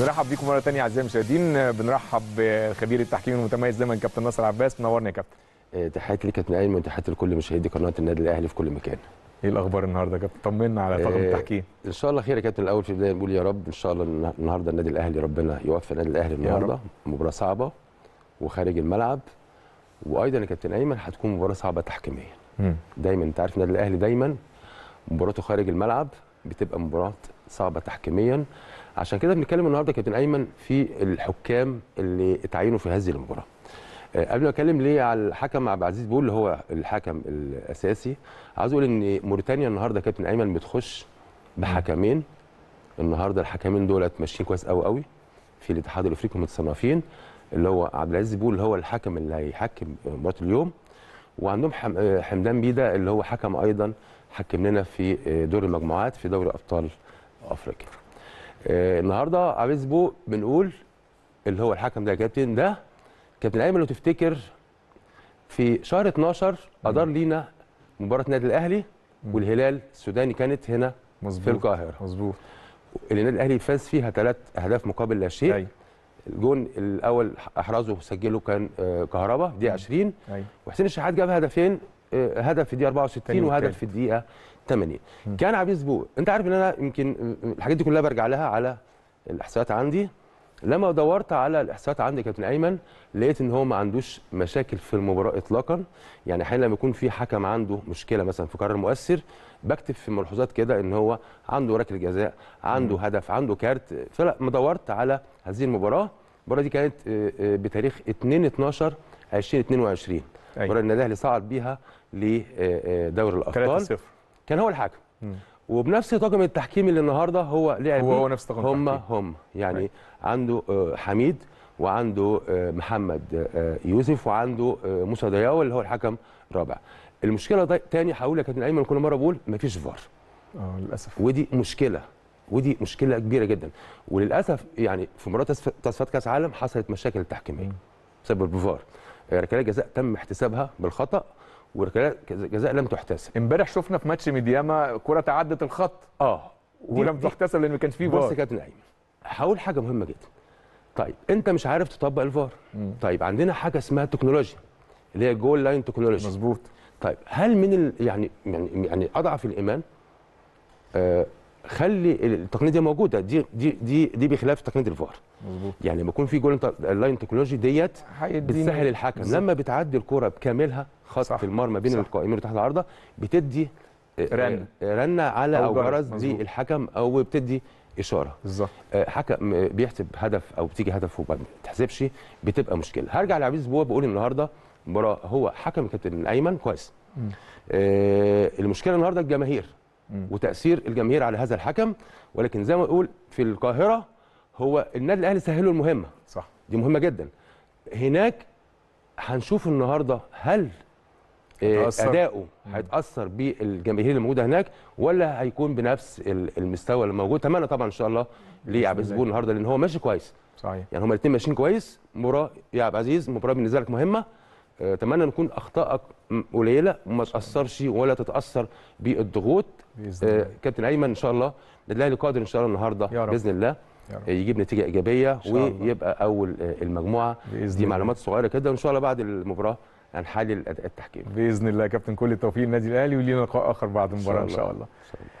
نرحب بيكم مره ثانيه اعزائي المشاهدين بنرحب بخبير التحكيم المتميز دايما كابتن ناصر عباس منورنا يا كابتن آه، تحياتي لك يا ايمن وتحياتي لكل مشاهدي قناه النادي الاهلي في كل مكان ايه الاخبار النهارده يا كابتن طمنا على طاقم آه، التحكيم ان شاء الله خير يا كابتن الاول في البدايه نقول يا رب ان شاء الله النهارده النادي الاهلي ربنا يوفق النادي الاهلي النهارده مباراه صعبه وخارج الملعب وايضا يا كابتن ايمن هتكون مباراه صعبه تحكيميا دايما انت عارف النادي الاهلي دايما مباراته خارج الملعب بتبقى مباراه صعبه تحكيميا عشان كده بنتكلم النهارده كابتن ايمن في الحكام اللي اتعينوا في هذه المباراه آه، قبل ما اتكلم ليه على الحكم عبد العزيز بول اللي هو الحكم الاساسي عاوز اقول ان موريتانيا النهارده كابتن ايمن بتخش بحكمين النهارده الحكمين دولت ماشيين كويس قوي قوي في الاتحاد الافريقي متصنفين اللي هو عبد العزيز بول اللي هو الحكم اللي هيحكم مباراه اليوم وعندهم آه، حمدان بيدا اللي هو حكم ايضا حكم لنا في آه، دور المجموعات في دوري ابطال افريقيا آه، النهارده عايزبو بنقول اللي هو الحكم ده يا كابتن ده كابتن ايمن لو تفتكر في شهر 12 ادار لينا مباراه النادي الاهلي والهلال السوداني كانت هنا مزبوط. في القاهره مظبوط اللي النادي الاهلي فاز فيها ثلاث اهداف مقابل لا شيء الجون الاول احرزه وسجله كان آه، كهربا دقيقه 20 أي. وحسين الشحات جاب هدفين آه، هدف في دقيقه 64 وهدف في الدقيقه 80 كان عبيد بو انت عارف ان انا يمكن الحاجات دي كلها برجع لها على الاحصائيات عندي لما دورت على الاحصائيات عندي كابتن ايمن لقيت ان هو ما عندوش مشاكل في المباراه اطلاقا يعني احيانا لما يكون في حكم عنده مشكله مثلا في قرار مؤثر بكتب في ملحوظات كده ان هو عنده ركله جزاء عنده م. هدف عنده كارت فلا ما دورت على هذه المباراه المباراه دي كانت آه، آه، بتاريخ 2 12 2022 أيوة. المباراه النادي الاهلي صعد بيها لدوري آه، الابطال 3 0 كان هو الحاكم وبنفس طاقم التحكيم اللي النهارده هو لعب هو, هو نفس طاقم هم التحكيم. هم يعني مم. عنده آه، حميد وعنده آه، محمد آه، يوسف وعنده موسى دياول اللي هو الحكم الرابع المشكله تاني هقول يا كابتن ايمن كل مره بقول مفيش فار اه للاسف ودي مشكله ودي مشكله كبيره جدا وللاسف يعني في مباراه تصفيات كاس عالم حصلت مشاكل تحكيميه بسبب الفار ركلات جزاء تم احتسابها بالخطا جزاء لم تحتسب امبارح شفنا في ماتش ميدياما كره تعدت الخط اه ولم تحتسب لان ما كانش فيه بص كابتن ايمن هقول حاجه مهمه جدا طيب انت مش عارف تطبق الفار مم. طيب عندنا حاجه اسمها تكنولوجيا اللي هي جول لاين تكنولوجيا مظبوط طيب هل من يعني يعني يعني اضعف الايمان آه خلي التقنيه دي موجوده دي دي دي, دي بخلاف تقنيه الفار مظبوط يعني لما يكون في جول اللاين تكنولوجي ديت بتسهل الحكم لما بتعدي الكره بكاملها خط في المرمى بين القائمين وتحت العارضه بتدي آه، آه، رن رنه على او جرس دي الحكم او بتدي اشاره بالظبط آه، حكم بيحسب هدف او بتيجي هدف وما بتحسبش بتبقى مشكله هرجع لعبيد بوه بقول النهارده المباراه هو حكم كابتن ايمن كويس آه المشكله النهارده الجماهير وتاثير الجماهير على هذا الحكم ولكن زي ما اقول في القاهره هو النادي الاهلي سهل له المهمه صح دي مهمه جدا هناك هنشوف النهارده هل آه، اداؤه هيتاثر بالجماهير اللي موجوده هناك ولا هيكون بنفس المستوى اللي موجود اتمنى طبعا ان شاء الله ليعب الزبون النهارده لان هو ماشي كويس صحيح يعني هما الاثنين ماشيين كويس مباراه يا عبد العزيز مباراه بالنسبه لك مهمه اتمنى نكون اخطائك قليله وما تاثرش ولا تتاثر بالضغوط آه، كابتن ايمن ان شاء الله الاهلي قادر ان شاء الله النهارده باذن الله يجيب نتيجه ايجابيه ويبقى اول آه، المجموعه دي معلومات صغيره كده وان شاء الله بعد المباراه هنحلل التحكيم باذن الله يا كابتن كل التوفيق للنادي الاهلي ولينا لقاء اخر بعد المباراه ان شاء الله, إن شاء الله.